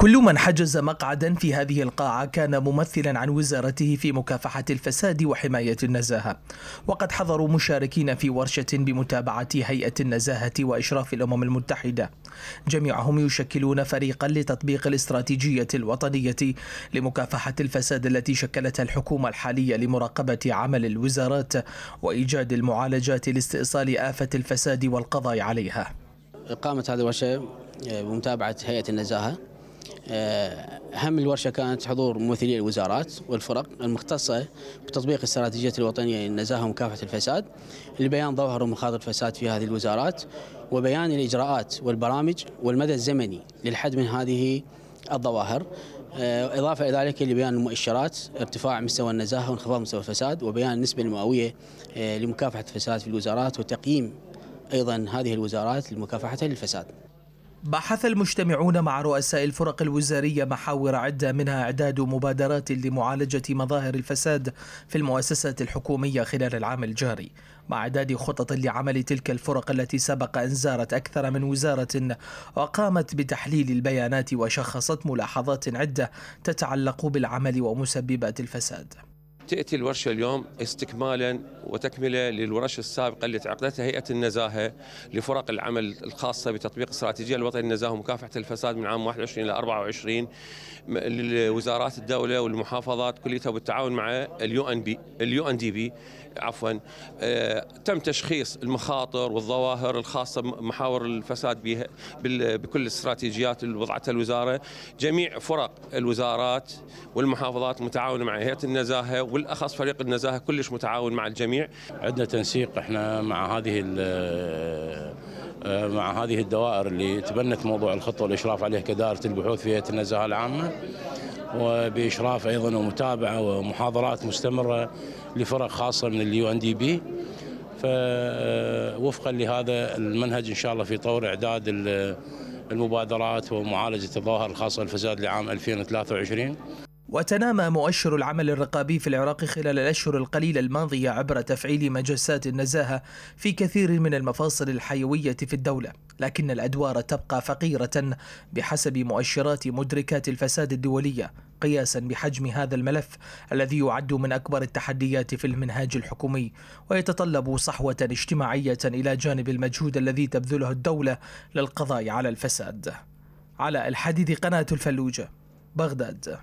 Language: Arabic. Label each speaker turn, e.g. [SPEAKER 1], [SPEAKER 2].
[SPEAKER 1] كل من حجز مقعدا في هذه القاعة كان ممثلا عن وزارته في مكافحة الفساد وحماية النزاهة وقد حضروا مشاركين في ورشة بمتابعة هيئة النزاهة وإشراف الأمم المتحدة جميعهم يشكلون فريقا لتطبيق الاستراتيجية الوطنية لمكافحة الفساد التي شكلتها الحكومة الحالية لمراقبة عمل الوزارات وإيجاد المعالجات لاستئصال آفة الفساد
[SPEAKER 2] والقضاء عليها قامت هذه الورشة بمتابعة هيئة النزاهة آه، أهم الورشة كانت حضور ممثلي الوزارات والفرق المختصة بتطبيق استراتيجية الوطنية للنزاهة ومكافحة الفساد لبيان ظواهر ومخاطر الفساد في هذه الوزارات وبيان الإجراءات والبرامج والمدى الزمني للحد من هذه الظواهر آه، إضافة إلى ذلك لبيان المؤشرات ارتفاع مستوى النزاهة وانخفاض مستوى الفساد وبيان النسبة المئوية آه، لمكافحة الفساد في الوزارات وتقييم أيضا هذه الوزارات لمكافحتها للفساد بحث المجتمعون
[SPEAKER 1] مع رؤساء الفرق الوزارية محاور عدة منها إعداد مبادرات لمعالجة مظاهر الفساد في المؤسسات الحكومية خلال العام الجاري مع إعداد خطط لعمل تلك الفرق التي سبق أن زارت أكثر من وزارة وقامت بتحليل البيانات وشخصت ملاحظات عدة تتعلق بالعمل ومسببات الفساد
[SPEAKER 3] تأتي الورشة اليوم استكمالا وتكملة للورش السابقة اللي تعقدتها هيئة النزاهة لفرق العمل الخاصة بتطبيق استراتيجية الوطن للنزاهة ومكافحة الفساد من عام 21 إلى 24 لوزارات الدولة والمحافظات كليتها بالتعاون مع اليو ان بي اليو ان دي بي عفوا آه، تم تشخيص المخاطر والظواهر الخاصة محاور الفساد بها بكل استراتيجيات وضعتها الوزارة جميع فرق الوزارات والمحافظات متعاونة مع هيئة النزاهة وبالاخص فريق النزاهه كلش متعاون مع الجميع عندنا تنسيق احنا مع هذه آه،
[SPEAKER 4] مع هذه الدوائر اللي تبنت موضوع الخطه والاشراف عليه كدائره البحوث في هيئه النزاهه العامه وباشراف ايضا ومتابعه ومحاضرات مستمره لفرق خاصه من اليو ان آه، دي بي فوفقا لهذا المنهج ان شاء الله في طور اعداد المبادرات ومعالجه الظواهر الخاصه بالفساد لعام 2023
[SPEAKER 1] وتنامى مؤشر العمل الرقابي في العراق خلال الأشهر القليلة الماضية عبر تفعيل مجسات النزاهة في كثير من المفاصل الحيوية في الدولة لكن الأدوار تبقى فقيرة بحسب مؤشرات مدركات الفساد الدولية قياسا بحجم هذا الملف الذي يعد من أكبر التحديات في المنهاج الحكومي ويتطلب صحوة اجتماعية إلى جانب المجهود الذي تبذله الدولة للقضاء على الفساد على الحديد قناة الفلوجة بغداد